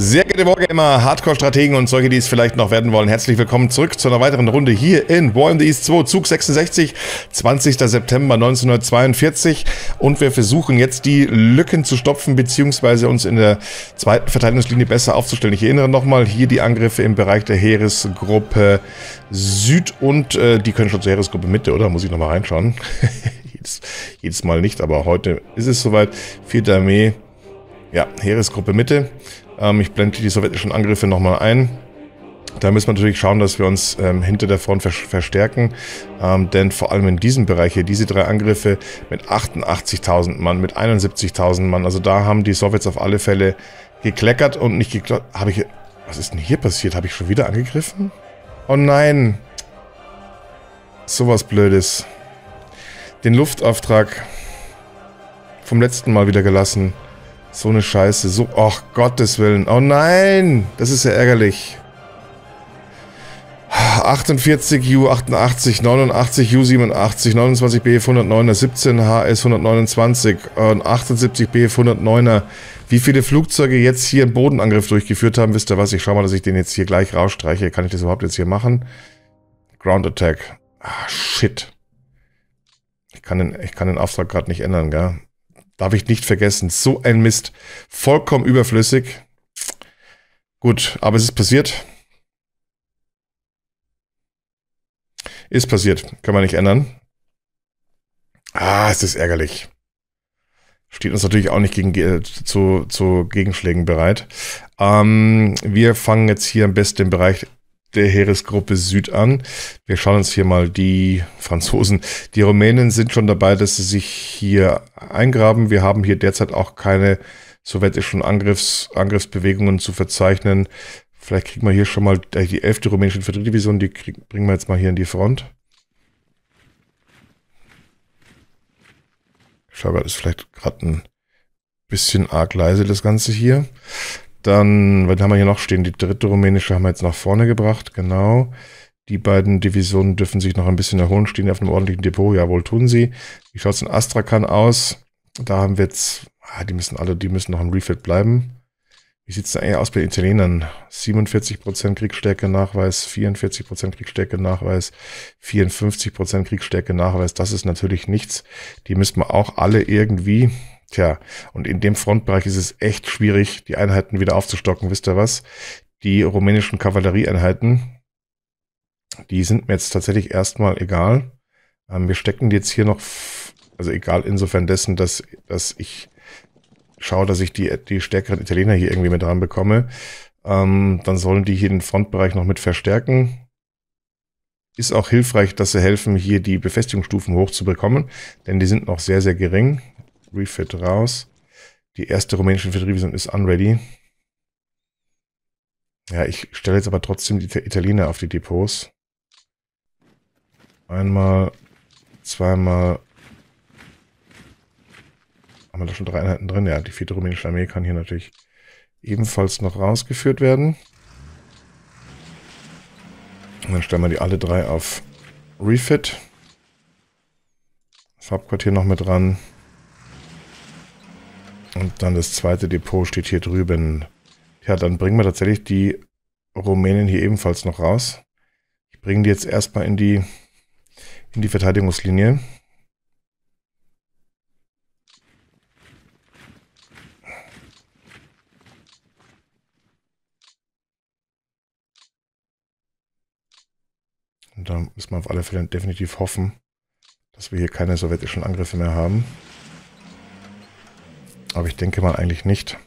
Sehr geehrte immer, Hardcore-Strategen und solche, die es vielleicht noch werden wollen, herzlich willkommen zurück zu einer weiteren Runde hier in War in the East 2, Zug 66, 20. September 1942. Und wir versuchen jetzt die Lücken zu stopfen, beziehungsweise uns in der zweiten Verteidigungslinie besser aufzustellen. Ich erinnere nochmal, hier die Angriffe im Bereich der Heeresgruppe Süd und äh, die können schon zur Heeresgruppe Mitte, oder? Muss ich nochmal reinschauen. jedes, jedes Mal nicht, aber heute ist es soweit. Vierte Armee, ja, Heeresgruppe Mitte. Ähm, ich blende die sowjetischen Angriffe nochmal ein. Da müssen wir natürlich schauen, dass wir uns ähm, hinter der Front verstärken, ähm, denn vor allem in diesem Bereich hier, diese drei Angriffe mit 88.000 Mann, mit 71.000 Mann, also da haben die Sowjets auf alle Fälle gekleckert und nicht geklaut. Habe ich... Was ist denn hier passiert? Habe ich schon wieder angegriffen? Oh nein! Sowas Blödes. Den Luftauftrag vom letzten Mal wieder gelassen. So eine Scheiße. So, ach Gottes Willen. Oh nein, das ist ja ärgerlich. 48 U88, 89 U87, 29 BF 109er, 17 HS 129 78 BF 109er. Wie viele Flugzeuge jetzt hier einen Bodenangriff durchgeführt haben, wisst ihr was? Ich schau mal, dass ich den jetzt hier gleich rausstreiche. Kann ich das überhaupt jetzt hier machen? Ground Attack. Ah, shit. Ich kann den, ich kann den Auftrag gerade nicht ändern, gell? Darf ich nicht vergessen. So ein Mist. Vollkommen überflüssig. Gut, aber es ist passiert. Ist passiert. Kann man nicht ändern. Ah, es ist ärgerlich. Steht uns natürlich auch nicht gegen, zu, zu Gegenschlägen bereit. Ähm, wir fangen jetzt hier am besten im Bereich der Heeresgruppe Süd an. Wir schauen uns hier mal die Franzosen. Die Rumänen sind schon dabei, dass sie sich hier eingraben. Wir haben hier derzeit auch keine sowjetischen Angriffs Angriffsbewegungen zu verzeichnen. Vielleicht kriegen wir hier schon mal äh, die 11. rumänische Infanteriedivision, die kriegen, bringen wir jetzt mal hier in die Front. Ich glaube, das ist vielleicht gerade ein bisschen arg leise, das Ganze hier. Dann, was haben wir hier noch stehen? Die dritte rumänische haben wir jetzt nach vorne gebracht, genau. Die beiden Divisionen dürfen sich noch ein bisschen erholen, stehen auf einem ordentlichen Depot. Jawohl, tun sie. Wie schaut es in Astrakhan aus? Da haben wir jetzt, ah, die müssen alle, die müssen noch im Refit bleiben. Wie sieht es da eher aus bei den Italienern? 47% Kriegsstärke-Nachweis, 44% Kriegsstärke-Nachweis, 54% Kriegsstärke-Nachweis. Das ist natürlich nichts. Die müssen wir auch alle irgendwie Tja, und in dem Frontbereich ist es echt schwierig, die Einheiten wieder aufzustocken. Wisst ihr was? Die rumänischen Kavallerieeinheiten, die sind mir jetzt tatsächlich erstmal egal. Ähm, wir stecken jetzt hier noch, also egal insofern dessen, dass, dass ich schaue, dass ich die, die stärkeren Italiener hier irgendwie mit dran bekomme. Ähm, dann sollen die hier den Frontbereich noch mit verstärken. Ist auch hilfreich, dass sie helfen, hier die Befestigungsstufen hochzubekommen, denn die sind noch sehr, sehr gering. Refit raus. Die erste rumänische Infanterievision ist unready. Ja, ich stelle jetzt aber trotzdem die Italiener auf die Depots. Einmal, zweimal. Haben wir da schon drei Einheiten drin? Ja, die vierte rumänische Armee kann hier natürlich ebenfalls noch rausgeführt werden. Und dann stellen wir die alle drei auf Refit. Farbquartier noch mit dran. Dann das zweite Depot steht hier drüben. Ja, dann bringen wir tatsächlich die Rumänen hier ebenfalls noch raus. Ich bringe die jetzt erstmal in die, in die Verteidigungslinie. Und da müssen wir auf alle Fälle definitiv hoffen, dass wir hier keine sowjetischen Angriffe mehr haben aber ich denke mal eigentlich nicht.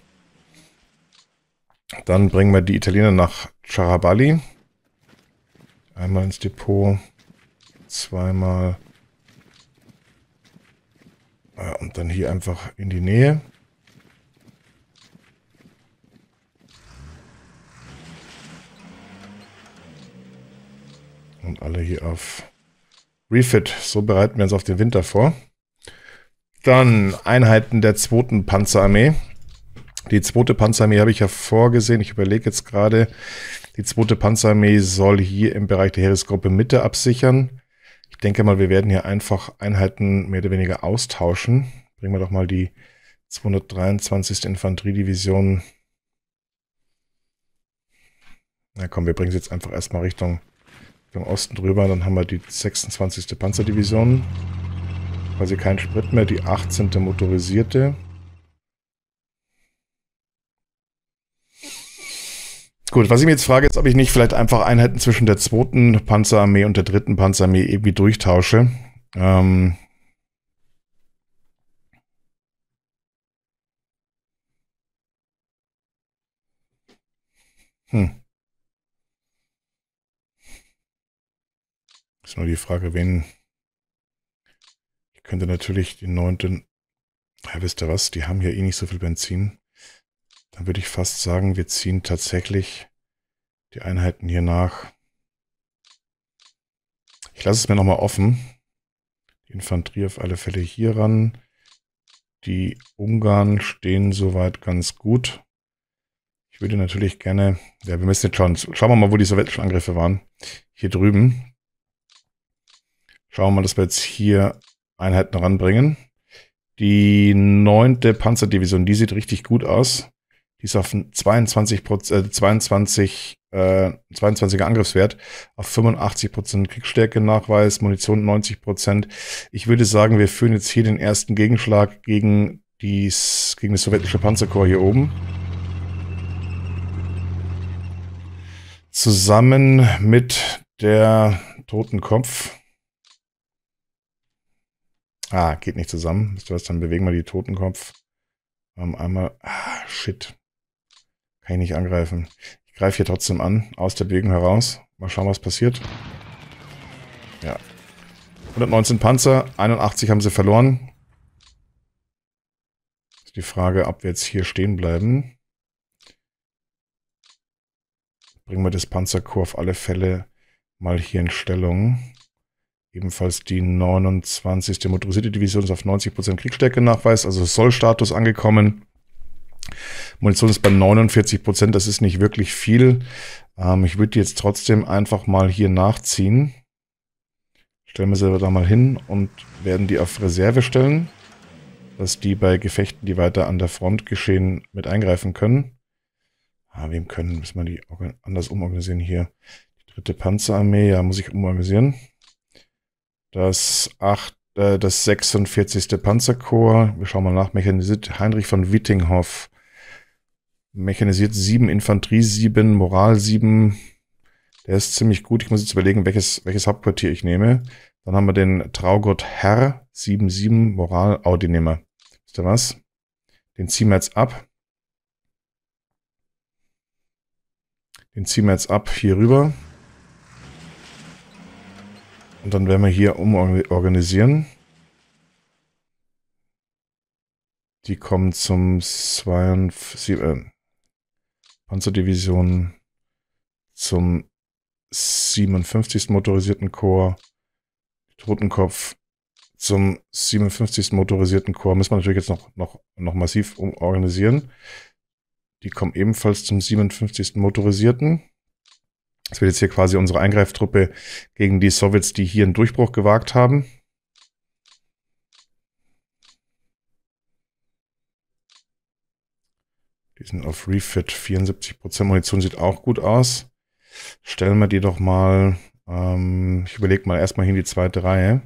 Dann bringen wir die Italiener nach Charaballi. Einmal ins Depot, zweimal und dann hier einfach in die Nähe. Und alle hier auf Refit. So bereiten wir uns auf den Winter vor. Dann Einheiten der 2. Panzerarmee. Die 2. Panzerarmee habe ich ja vorgesehen. Ich überlege jetzt gerade, die 2. Panzerarmee soll hier im Bereich der Heeresgruppe Mitte absichern. Ich denke mal, wir werden hier einfach Einheiten mehr oder weniger austauschen. Bringen wir doch mal die 223. Infanteriedivision. Na komm, wir bringen sie jetzt einfach erstmal Richtung, Richtung Osten drüber. Dann haben wir die 26. Panzerdivision quasi keinen Sprit mehr, die 18. motorisierte. Gut, was ich mir jetzt frage, ist, ob ich nicht vielleicht einfach Einheiten zwischen der 2. Panzerarmee und der 3. Panzerarmee irgendwie durchtausche. Ähm hm. Ist nur die Frage, wen könnte natürlich den neunten. Ja, wisst ihr was? Die haben ja eh nicht so viel Benzin. Dann würde ich fast sagen, wir ziehen tatsächlich die Einheiten hier nach. Ich lasse es mir nochmal offen. Die Infanterie auf alle Fälle hier ran. Die Ungarn stehen soweit ganz gut. Ich würde natürlich gerne... Ja, wir müssen jetzt schauen. Schauen wir mal, wo die sowjetischen Angriffe waren. Hier drüben. Schauen wir mal, dass wir jetzt hier Einheiten ranbringen. Die 9. Panzerdivision, die sieht richtig gut aus. Die ist auf 22, äh, 22, äh, 22er Angriffswert, auf 85% Kriegsstärke-Nachweis, Munition 90%. Ich würde sagen, wir führen jetzt hier den ersten Gegenschlag gegen, dies, gegen das sowjetische Panzerkorps hier oben. Zusammen mit der Totenkopf. Ah, geht nicht zusammen. Wisst ihr was? Dann bewegen wir die Totenkopf. Ähm, einmal. Ah, shit. Kann ich nicht angreifen. Ich greife hier trotzdem an. Aus der Bögen heraus. Mal schauen, was passiert. Ja. 119 Panzer. 81 haben sie verloren. Ist die Frage, ob wir jetzt hier stehen bleiben. Bringen wir das Panzerkorps auf alle Fälle mal hier in Stellung. Ebenfalls die 29. Motorisierte Division ist auf 90% Kriegsstärke nachweist, also Sollstatus angekommen. Munition ist bei 49%, das ist nicht wirklich viel. Ähm, ich würde jetzt trotzdem einfach mal hier nachziehen. Stellen wir sie da mal hin und werden die auf Reserve stellen, dass die bei Gefechten, die weiter an der Front geschehen, mit eingreifen können. Ah, wem können? Müssen wir die anders umorganisieren hier. Die dritte Panzerarmee, ja, muss ich umorganisieren das, 8, äh, das 46. Panzerkorps, wir schauen mal nach, mechanisiert Heinrich von Wittinghoff, mechanisiert 7, Infanterie 7, Moral 7, der ist ziemlich gut. Ich muss jetzt überlegen, welches, welches Hauptquartier ich nehme. Dann haben wir den Traugott Herr 77 Moral Audi nehme. Wisst ihr was? Den ziehen wir jetzt ab. Den ziehen wir jetzt ab hier rüber. Und dann werden wir hier umorganisieren. Die kommen zum 72, äh, Panzerdivision zum 57. motorisierten Korps, Totenkopf zum 57. motorisierten Korps. Müssen wir natürlich jetzt noch, noch, noch massiv umorganisieren. Die kommen ebenfalls zum 57. motorisierten. Das wird jetzt hier quasi unsere Eingreiftruppe gegen die Sowjets, die hier einen Durchbruch gewagt haben. Die sind auf Refit. 74% Munition sieht auch gut aus. Stellen wir die doch mal... Ähm, ich überlege mal erstmal hier die zweite Reihe.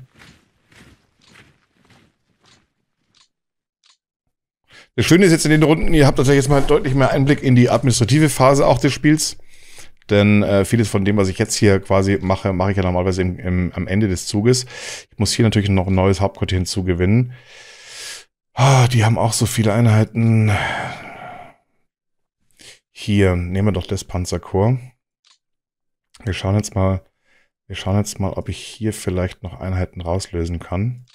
Das Schöne ist jetzt in den Runden, ihr habt natürlich jetzt mal deutlich mehr Einblick in die administrative Phase auch des Spiels. Denn äh, vieles von dem, was ich jetzt hier quasi mache, mache ich ja normalerweise im, im, am Ende des Zuges. Ich muss hier natürlich noch ein neues Hauptquartier hinzugewinnen. Ah, die haben auch so viele Einheiten. Hier, nehmen wir doch das Panzerkorps. Wir schauen jetzt mal, wir schauen jetzt mal, ob ich hier vielleicht noch Einheiten rauslösen kann.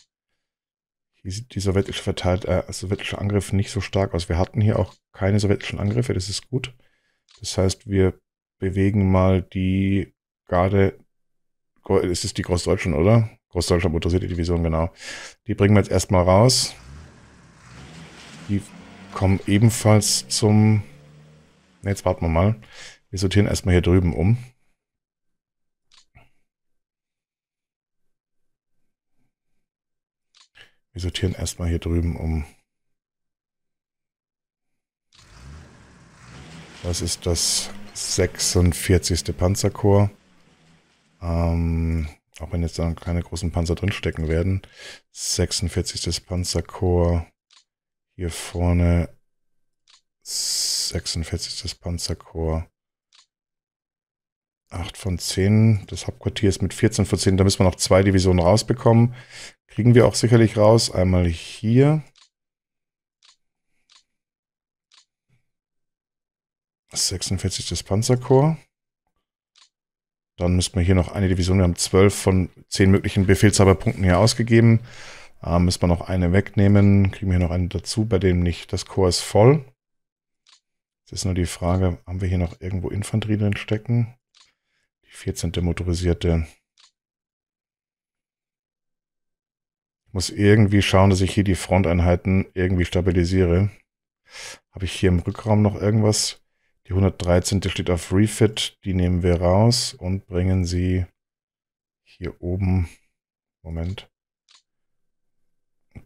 Hier sieht die sowjetische, Verteilt äh, sowjetische Angriff nicht so stark aus. Wir hatten hier auch keine sowjetischen Angriffe, das ist gut. Das heißt, wir bewegen mal die Garde, es ist die Großdeutschen, oder? Großdeutschland motorisierte Division, genau. Die bringen wir jetzt erstmal raus. Die kommen ebenfalls zum... jetzt warten wir mal. Wir sortieren erstmal hier drüben um. Wir sortieren erstmal hier drüben um. Was ist das 46. Panzerkorps. Ähm, auch wenn jetzt dann keine großen Panzer drinstecken werden. 46. Panzerkorps. Hier vorne 46. Panzerkorps. 8 von 10. Das Hauptquartier ist mit 14 von 10. Da müssen wir noch zwei Divisionen rausbekommen. Kriegen wir auch sicherlich raus. Einmal hier. 46 das Panzerkorps. Dann müssten wir hier noch eine Division, wir haben 12 von 10 möglichen Befehlshaberpunkten hier ausgegeben. Ähm, müssen wir noch eine wegnehmen, kriegen wir hier noch eine dazu, bei dem nicht. Das Korps ist voll. Jetzt ist nur die Frage, haben wir hier noch irgendwo Infanterie drin stecken? Die 14. motorisierte. Ich muss irgendwie schauen, dass ich hier die Fronteinheiten irgendwie stabilisiere. Habe ich hier im Rückraum noch irgendwas? Die 113. steht auf Refit, die nehmen wir raus und bringen sie hier oben, Moment,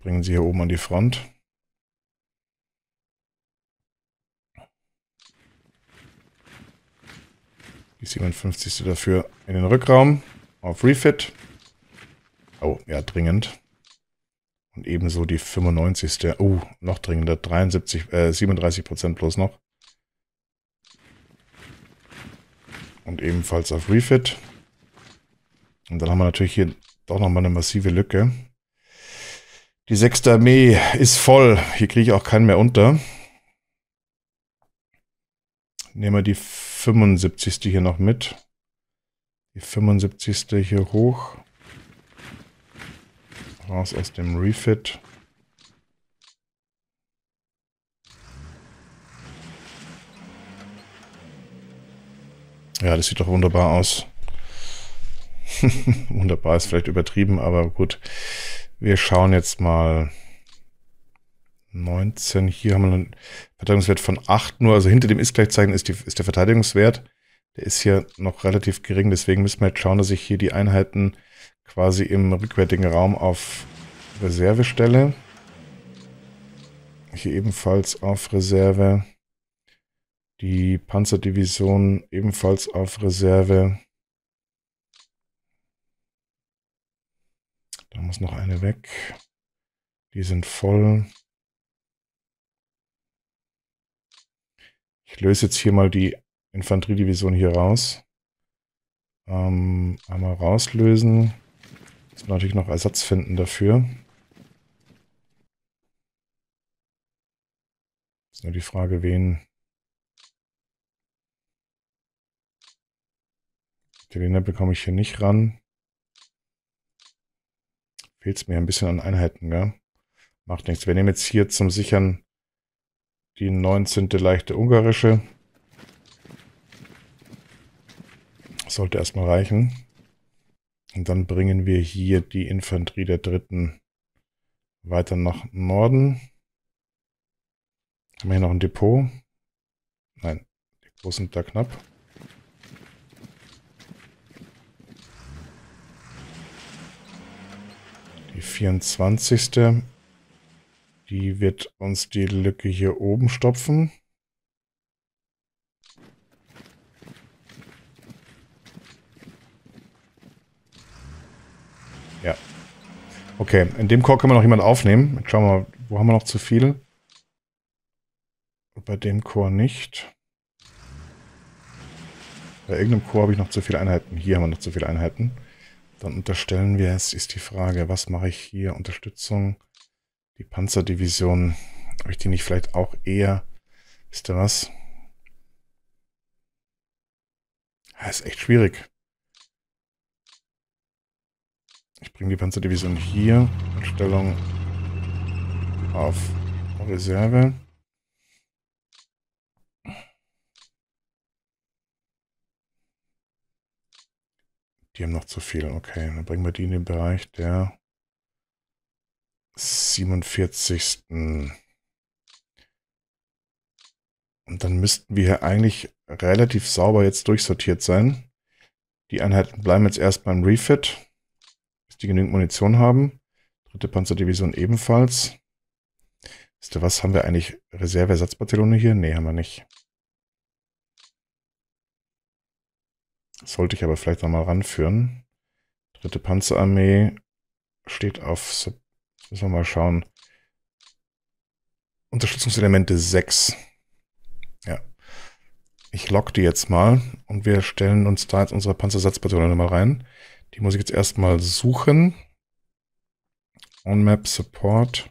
bringen sie hier oben an die Front. Die 57. dafür in den Rückraum auf Refit. Oh, ja, dringend. Und ebenso die 95. Oh, noch dringender. 73, äh, 37% plus noch. und ebenfalls auf Refit. Und dann haben wir natürlich hier doch nochmal eine massive Lücke. Die sechste Armee ist voll. Hier kriege ich auch keinen mehr unter. Nehmen wir die 75. hier noch mit. Die 75. hier hoch. Raus aus dem Refit. Ja, das sieht doch wunderbar aus. wunderbar ist vielleicht übertrieben, aber gut. Wir schauen jetzt mal. 19, hier haben wir einen Verteidigungswert von 8 nur, also hinter dem Ist-Gleichzeichen ist, ist der Verteidigungswert. Der ist hier noch relativ gering, deswegen müssen wir jetzt schauen, dass ich hier die Einheiten quasi im rückwärtigen Raum auf Reserve stelle. Hier ebenfalls auf Reserve. Die Panzerdivision ebenfalls auf Reserve. Da muss noch eine weg. Die sind voll. Ich löse jetzt hier mal die Infanteriedivision hier raus. Ähm, einmal rauslösen. Jetzt natürlich noch Ersatz finden dafür. Ist nur die Frage, wen Italiener bekomme ich hier nicht ran. Fehlt es mir ein bisschen an Einheiten, gell? Macht nichts. Wir nehmen jetzt hier zum Sichern die 19. leichte ungarische. Sollte erstmal reichen. Und dann bringen wir hier die Infanterie der dritten weiter nach Norden. Haben wir hier noch ein Depot? Nein, die Depot sind da knapp. Die 24. Die wird uns die Lücke hier oben stopfen. Ja. Okay, in dem Chor können wir noch jemanden aufnehmen. Jetzt schauen wir mal, wo haben wir noch zu viel? Bei dem Chor nicht. Bei irgendeinem Chor habe ich noch zu viele Einheiten. Hier haben wir noch zu viele Einheiten. Dann unterstellen wir es, ist die Frage, was mache ich hier? Unterstützung, die Panzerdivision, habe ich die nicht vielleicht auch eher? Wisst ihr was? Das ist echt schwierig. Ich bringe die Panzerdivision hier, Stellung auf Reserve. Die haben noch zu viel. Okay, dann bringen wir die in den Bereich der 47. Und dann müssten wir hier eigentlich relativ sauber jetzt durchsortiert sein. Die Einheiten bleiben jetzt erst beim Refit, bis die genügend Munition haben. Dritte Panzerdivision ebenfalls. Wisst ihr was, haben wir eigentlich Reserveersatzbataillone hier? Nee, haben wir nicht. Sollte ich aber vielleicht nochmal ranführen. Dritte Panzerarmee steht auf, müssen wir mal schauen, Unterstützungselemente 6. Ja. Ich lock die jetzt mal und wir stellen uns da jetzt unsere Panzersatzbataillone nochmal rein. Die muss ich jetzt erstmal suchen. On-Map Support.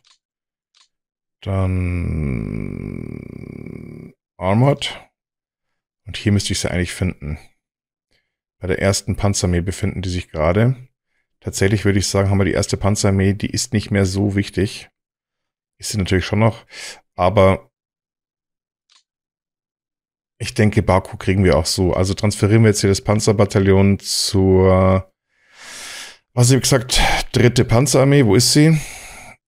Dann Armored. Und hier müsste ich sie eigentlich finden bei der ersten Panzerarmee befinden die sich gerade. Tatsächlich würde ich sagen, haben wir die erste Panzerarmee, die ist nicht mehr so wichtig. Ist sie natürlich schon noch, aber ich denke, Baku kriegen wir auch so. Also transferieren wir jetzt hier das Panzerbataillon zur, was ich gesagt, dritte Panzerarmee. Wo ist sie?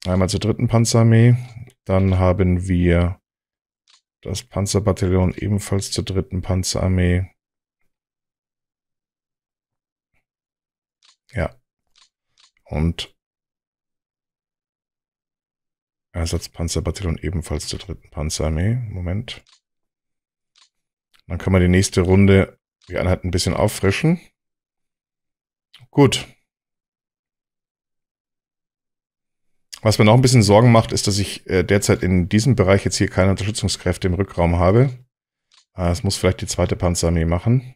Einmal zur dritten Panzerarmee. Dann haben wir das Panzerbataillon ebenfalls zur dritten Panzerarmee. Ja. Und Ersatzpanzerbataillon ebenfalls zur dritten Panzerarmee. Moment. Dann kann man die nächste Runde die Einheit ein bisschen auffrischen. Gut. Was mir noch ein bisschen Sorgen macht, ist, dass ich äh, derzeit in diesem Bereich jetzt hier keine Unterstützungskräfte im Rückraum habe. Äh, es muss vielleicht die zweite Panzerarmee machen.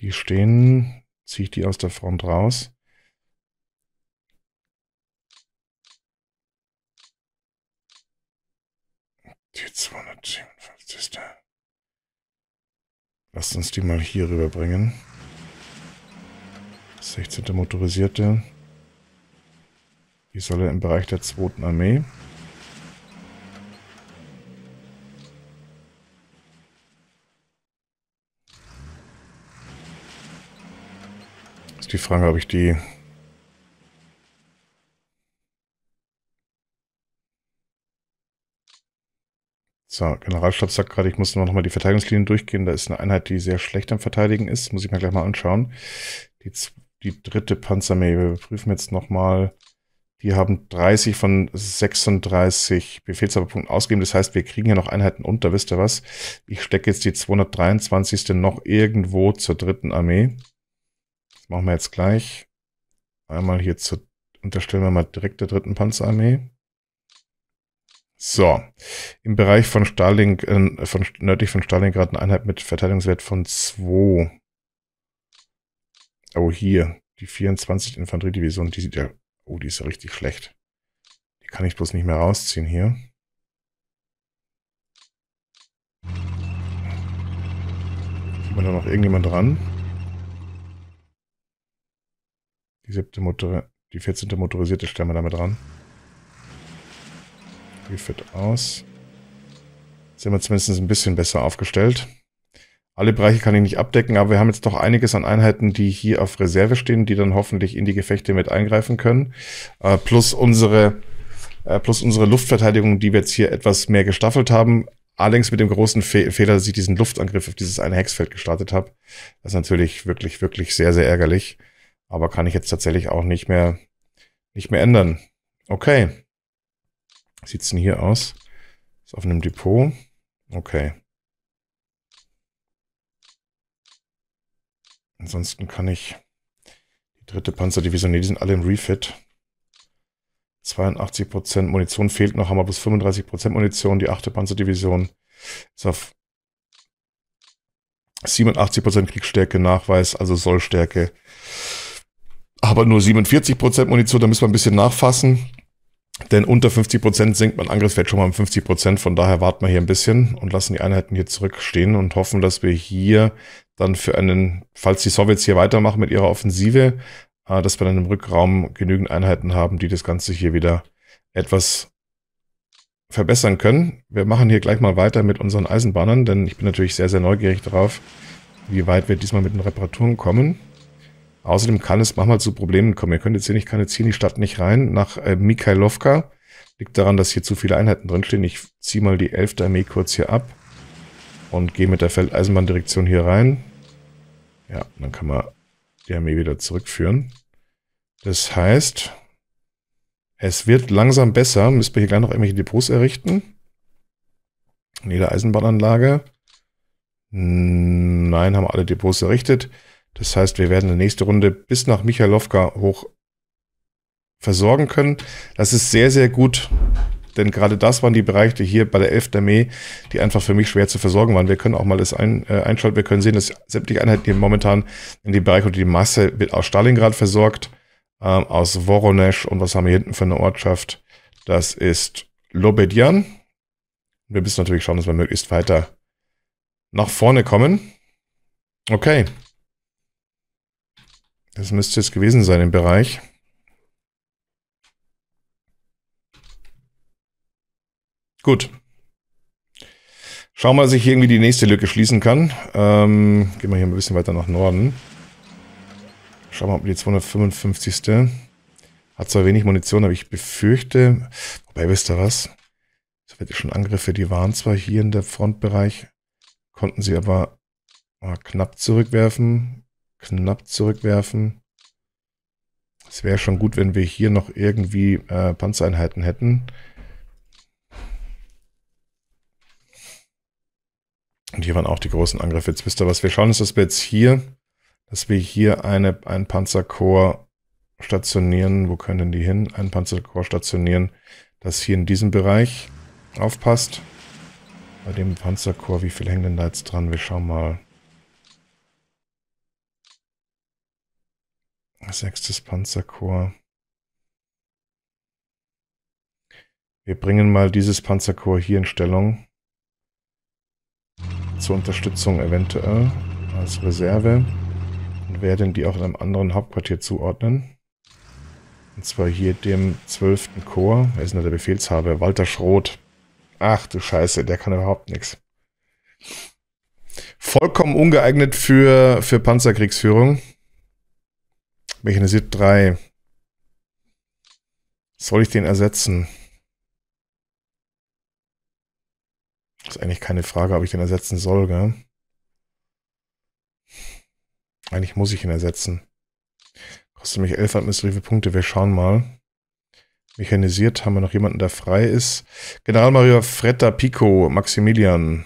Die stehen ziehe ich die aus der Front raus. Die 257. Lasst uns die mal hier rüberbringen. 16. Motorisierte. Die soll er im Bereich der 2. Armee. Ist die Frage, ob ich die... So, Generalstab sagt gerade, ich muss nur noch mal die Verteidigungslinien durchgehen. Da ist eine Einheit, die sehr schlecht am Verteidigen ist. Muss ich mir gleich mal anschauen. Die, die dritte Panzerarmee. Wir prüfen jetzt noch mal. Die haben 30 von 36 Befehlshaberpunkten ausgegeben. Das heißt, wir kriegen hier noch Einheiten unter. Wisst ihr was? Ich stecke jetzt die 223. noch irgendwo zur dritten Armee machen wir jetzt gleich. Einmal hier zu, unterstellen wir mal direkt der dritten Panzerarmee. So, im Bereich von Staling, äh, von, nördlich von Stalingrad eine Einheit mit Verteidigungswert von 2. Oh, hier, die 24 Infanteriedivision, die sieht ja, oh, die ist ja richtig schlecht. Die kann ich bloß nicht mehr rausziehen hier. Sieht man da noch irgendjemand dran? Die siebte Motor, die 14. motorisierte stellen wir damit ran. Wie fit aus. Jetzt sind wir zumindest ein bisschen besser aufgestellt. Alle Bereiche kann ich nicht abdecken, aber wir haben jetzt doch einiges an Einheiten, die hier auf Reserve stehen, die dann hoffentlich in die Gefechte mit eingreifen können. Äh, plus unsere äh, plus unsere Luftverteidigung, die wir jetzt hier etwas mehr gestaffelt haben. Allerdings mit dem großen Fe Fehler, dass ich diesen Luftangriff auf dieses eine Hexfeld gestartet habe. Das ist natürlich wirklich, wirklich sehr, sehr ärgerlich. Aber kann ich jetzt tatsächlich auch nicht mehr, nicht mehr ändern. Okay. Sieht's denn hier aus? Ist auf einem Depot. Okay. Ansonsten kann ich die dritte Panzerdivision, nee, die sind alle im Refit. 82% Munition fehlt noch, haben wir bis 35% Munition. Die achte Panzerdivision ist auf 87% Kriegsstärke Nachweis, also Sollstärke aber nur 47% Munition, da müssen wir ein bisschen nachfassen. Denn unter 50% sinkt mein Angriffswert schon mal um 50%. Von daher warten wir hier ein bisschen und lassen die Einheiten hier zurückstehen und hoffen, dass wir hier dann für einen, falls die Sowjets hier weitermachen mit ihrer Offensive, äh, dass wir dann im Rückraum genügend Einheiten haben, die das Ganze hier wieder etwas verbessern können. Wir machen hier gleich mal weiter mit unseren Eisenbahnern, denn ich bin natürlich sehr, sehr neugierig darauf, wie weit wir diesmal mit den Reparaturen kommen. Außerdem kann es manchmal zu Problemen kommen. Ihr könnt jetzt hier nicht keine ziehen, die Stadt nicht rein. Nach äh, Mikhailovka liegt daran, dass hier zu viele Einheiten drinstehen. Ich ziehe mal die 11. Armee kurz hier ab und gehe mit der Feldeisenbahndirektion hier rein. Ja, dann kann man die Armee wieder zurückführen. Das heißt, es wird langsam besser. Müssen wir hier gleich noch irgendwelche Depots errichten? Eisenbahnanlage. Nein, haben alle Depots errichtet. Das heißt, wir werden die nächste Runde bis nach Michalowka hoch versorgen können. Das ist sehr, sehr gut, denn gerade das waren die Bereiche hier bei der 11. Armee, die einfach für mich schwer zu versorgen waren. Wir können auch mal das ein, äh, einschalten. Wir können sehen, dass sämtliche Einheiten hier momentan in dem Bereich unter die Masse wird aus Stalingrad versorgt, ähm, aus Voronezh und was haben wir hinten für eine Ortschaft? Das ist Lobedjan. Wir müssen natürlich schauen, dass wir möglichst weiter nach vorne kommen. Okay, das müsste es gewesen sein im Bereich. Gut. Schauen wir, dass ich hier irgendwie die nächste Lücke schließen kann. Ähm, gehen wir hier ein bisschen weiter nach Norden. Schauen wir mal, ob die 255. Hat zwar wenig Munition, aber ich befürchte... Wobei, wisst ihr was? Sowjetischen Angriffe, die waren zwar hier in der Frontbereich, konnten sie aber knapp zurückwerfen knapp zurückwerfen. Es wäre schon gut, wenn wir hier noch irgendwie äh, Panzereinheiten hätten. Und hier waren auch die großen Angriffe. Jetzt wisst ihr was, wir schauen uns wir jetzt hier, dass wir hier eine, ein Panzerkorps stationieren. Wo können denn die hin? Ein Panzerkorps stationieren, das hier in diesem Bereich aufpasst. Bei dem Panzerkorps, wie viel hängen denn da jetzt dran? Wir schauen mal. Sechstes Panzerkorps. Wir bringen mal dieses Panzerkorps hier in Stellung. Zur Unterstützung eventuell als Reserve. Und werden die auch in einem anderen Hauptquartier zuordnen. Und zwar hier dem 12. Korps. Wer ist denn der Befehlshaber? Walter Schroth. Ach du Scheiße, der kann überhaupt nichts. Vollkommen ungeeignet für, für Panzerkriegsführung. Mechanisiert 3. Soll ich den ersetzen? Das ist eigentlich keine Frage, ob ich den ersetzen soll, gell? Eigentlich muss ich ihn ersetzen. Kostet mich 11 administrative Punkte, wir schauen mal. Mechanisiert haben wir noch jemanden, der frei ist. Generalmajor Fretta Pico, Maximilian.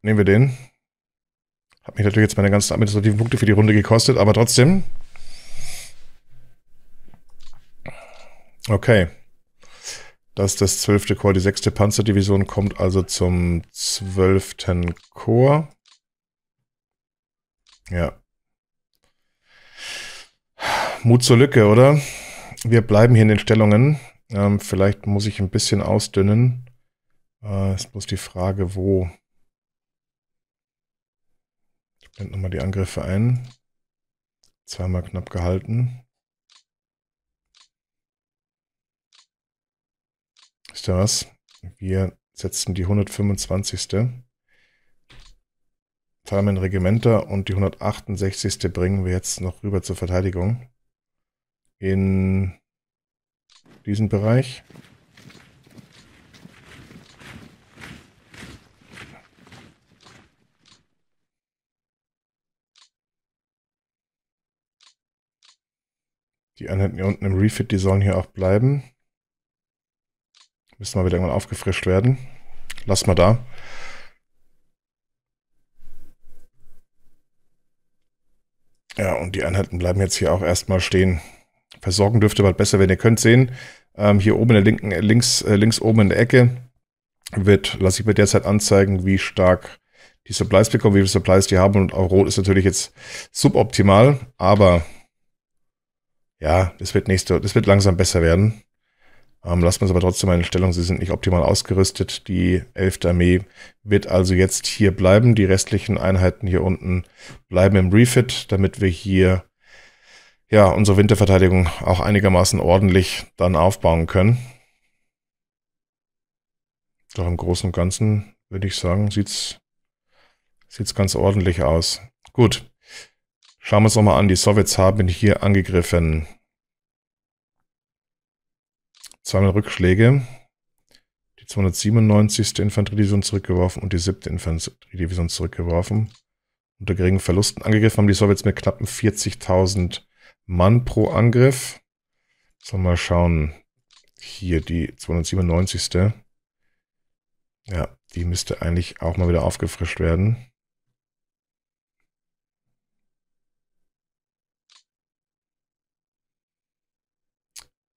Nehmen wir den. Hat mich natürlich jetzt meine ganzen administrativen Punkte für die Runde gekostet, aber trotzdem. Okay. Das ist das zwölfte Korps. Die sechste Panzerdivision kommt also zum zwölften Korps. Ja. Mut zur Lücke, oder? Wir bleiben hier in den Stellungen. Ähm, vielleicht muss ich ein bisschen ausdünnen. Äh, ist bloß die Frage, wo. Blend nochmal die Angriffe ein. Zweimal knapp gehalten. Wisst ihr was? Wir setzen die 125. Farmen Regimenter und die 168. bringen wir jetzt noch rüber zur Verteidigung. In diesen Bereich. Die Einheiten hier unten im Refit, die sollen hier auch bleiben. Müssen mal wieder irgendwann aufgefrischt werden. Lass mal da. Ja, und die Einheiten bleiben jetzt hier auch erstmal stehen. Versorgen dürfte bald besser werden. Ihr könnt sehen, ähm, hier oben in der linken, äh, links, äh, links oben in der Ecke wird, lasse ich mir derzeit anzeigen, wie stark die Supplies bekommen, wie viele Supplies die haben. Und auch Rot ist natürlich jetzt suboptimal, aber ja, das wird nächste, das wird langsam besser werden. Ähm, lassen wir es aber trotzdem mal in Stellung. Sie sind nicht optimal ausgerüstet. Die 11. Armee wird also jetzt hier bleiben. Die restlichen Einheiten hier unten bleiben im Refit, damit wir hier ja unsere Winterverteidigung auch einigermaßen ordentlich dann aufbauen können. Doch im Großen und Ganzen würde ich sagen, sieht's, sieht's ganz ordentlich aus. Gut. Schauen wir uns nochmal an, die Sowjets haben hier angegriffen. Zweimal Rückschläge. Die 297. Infanteriedivision zurückgeworfen und die 7. Infanteriedivision zurückgeworfen. Unter geringen Verlusten angegriffen haben die Sowjets mit knappen 40.000 Mann pro Angriff. Sollen wir mal schauen. Hier die 297. Ja, die müsste eigentlich auch mal wieder aufgefrischt werden.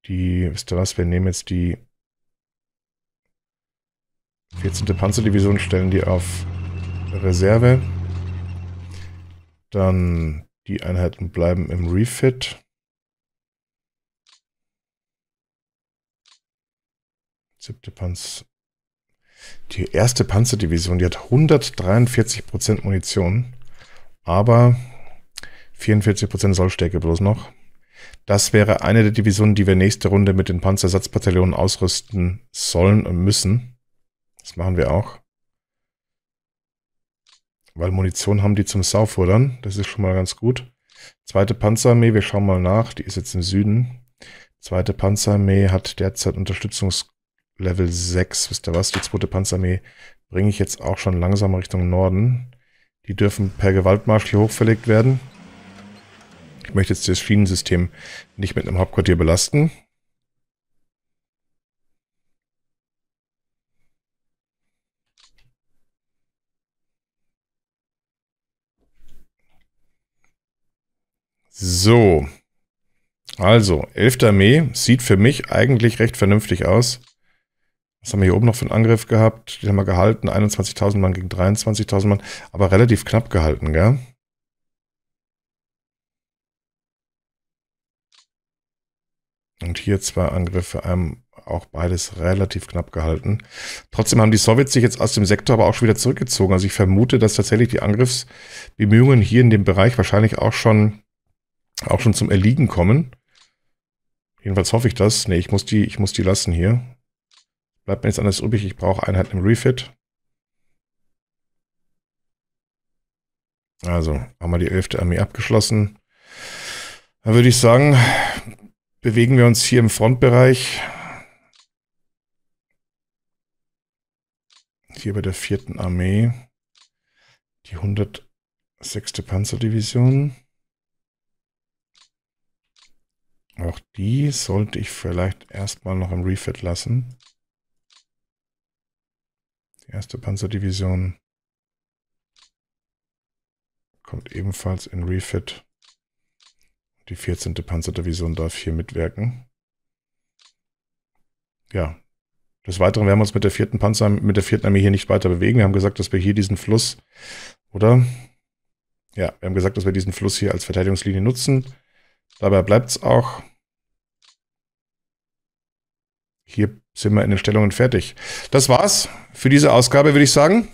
die, wisst ihr was, wir nehmen jetzt die 14. Panzerdivision, stellen die auf Reserve. Dann die Einheiten bleiben im Refit. Siebte Panzer. Die erste Panzerdivision, die hat 143% Munition, aber 44% Sollstärke bloß noch. Das wäre eine der Divisionen, die wir nächste Runde mit den Panzersatzbataillonen ausrüsten sollen und müssen. Das machen wir auch. Weil Munition haben die zum Saufordern. Das ist schon mal ganz gut. Zweite Panzerarmee, wir schauen mal nach. Die ist jetzt im Süden. Zweite Panzerarmee hat derzeit Unterstützungslevel 6. Wisst ihr was? Die zweite Panzerarmee bringe ich jetzt auch schon langsam Richtung Norden. Die dürfen per Gewaltmarsch hier hochverlegt werden. Ich möchte jetzt das Schienensystem nicht mit einem Hauptquartier belasten. So. Also, 11. Armee sieht für mich eigentlich recht vernünftig aus. Was haben wir hier oben noch für einen Angriff gehabt? Den haben wir gehalten. 21.000 Mann gegen 23.000 Mann. Aber relativ knapp gehalten, gell? Und hier zwei Angriffe, ähm, auch beides relativ knapp gehalten. Trotzdem haben die Sowjets sich jetzt aus dem Sektor aber auch schon wieder zurückgezogen. Also ich vermute, dass tatsächlich die Angriffsbemühungen hier in dem Bereich wahrscheinlich auch schon, auch schon zum Erliegen kommen. Jedenfalls hoffe ich das. Nee, ich muss die, ich muss die lassen hier. Bleibt mir jetzt anders übrig. Ich brauche Einheiten im Refit. Also, haben wir die 11. Armee abgeschlossen. Dann würde ich sagen, bewegen wir uns hier im Frontbereich. Hier bei der vierten Armee. Die 106. Panzerdivision. Auch die sollte ich vielleicht erstmal noch im Refit lassen. Die erste Panzerdivision kommt ebenfalls in Refit. Die 14. Panzerdivision darf hier mitwirken. Ja. Des Weiteren werden wir uns mit der vierten Panzer, mit der vierten Armee hier nicht weiter bewegen. Wir haben gesagt, dass wir hier diesen Fluss, oder? Ja, wir haben gesagt, dass wir diesen Fluss hier als Verteidigungslinie nutzen. Dabei bleibt es auch. Hier sind wir in den Stellungen fertig. Das war's für diese Ausgabe, würde ich sagen.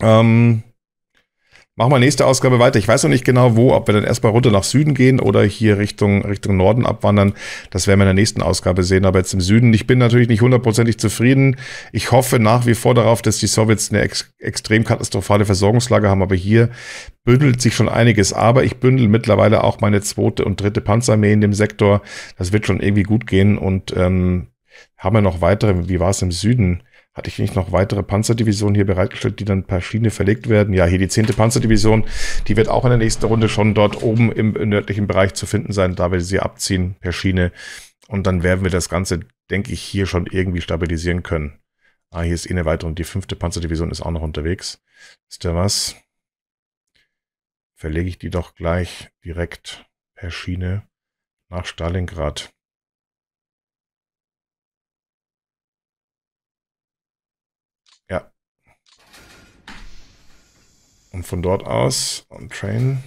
Ähm, Machen wir nächste Ausgabe weiter. Ich weiß noch nicht genau wo, ob wir dann erstmal runter nach Süden gehen oder hier Richtung, Richtung Norden abwandern. Das werden wir in der nächsten Ausgabe sehen. Aber jetzt im Süden, ich bin natürlich nicht hundertprozentig zufrieden. Ich hoffe nach wie vor darauf, dass die Sowjets eine ex extrem katastrophale Versorgungslage haben. Aber hier bündelt sich schon einiges. Aber ich bündel mittlerweile auch meine zweite und dritte Panzerarmee in dem Sektor. Das wird schon irgendwie gut gehen. Und ähm, haben wir noch weitere, wie war es im Süden? Hatte ich nicht noch weitere Panzerdivisionen hier bereitgestellt, die dann per Schiene verlegt werden? Ja, hier die 10. Panzerdivision, die wird auch in der nächsten Runde schon dort oben im nördlichen Bereich zu finden sein, da wir sie abziehen per Schiene. Und dann werden wir das Ganze, denke ich, hier schon irgendwie stabilisieren können. Ah, hier ist eh eine weitere und die 5. Panzerdivision ist auch noch unterwegs. Ist da was? Verlege ich die doch gleich direkt per Schiene nach Stalingrad. Und von dort aus, on Train,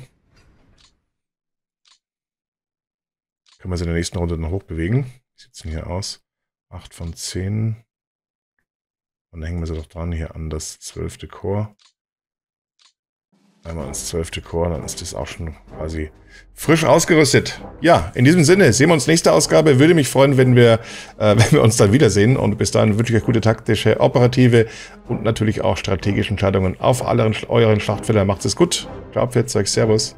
können wir sie in der nächsten Runde noch hochbewegen. Wie sieht es denn hier aus? 8 von 10. Und dann hängen wir sie doch dran hier an das 12. Chor. Einmal ins zwölfte Chor, dann ist das auch schon quasi frisch ausgerüstet. Ja, in diesem Sinne, sehen wir uns nächste Ausgabe. Würde mich freuen, wenn wir, äh, wenn wir uns dann wiedersehen. Und bis dahin wünsche ich euch gute taktische, operative und natürlich auch strategische Entscheidungen auf allen euren Schlachtfeldern. Macht es gut. Ciao, Pferdzeug. Servus.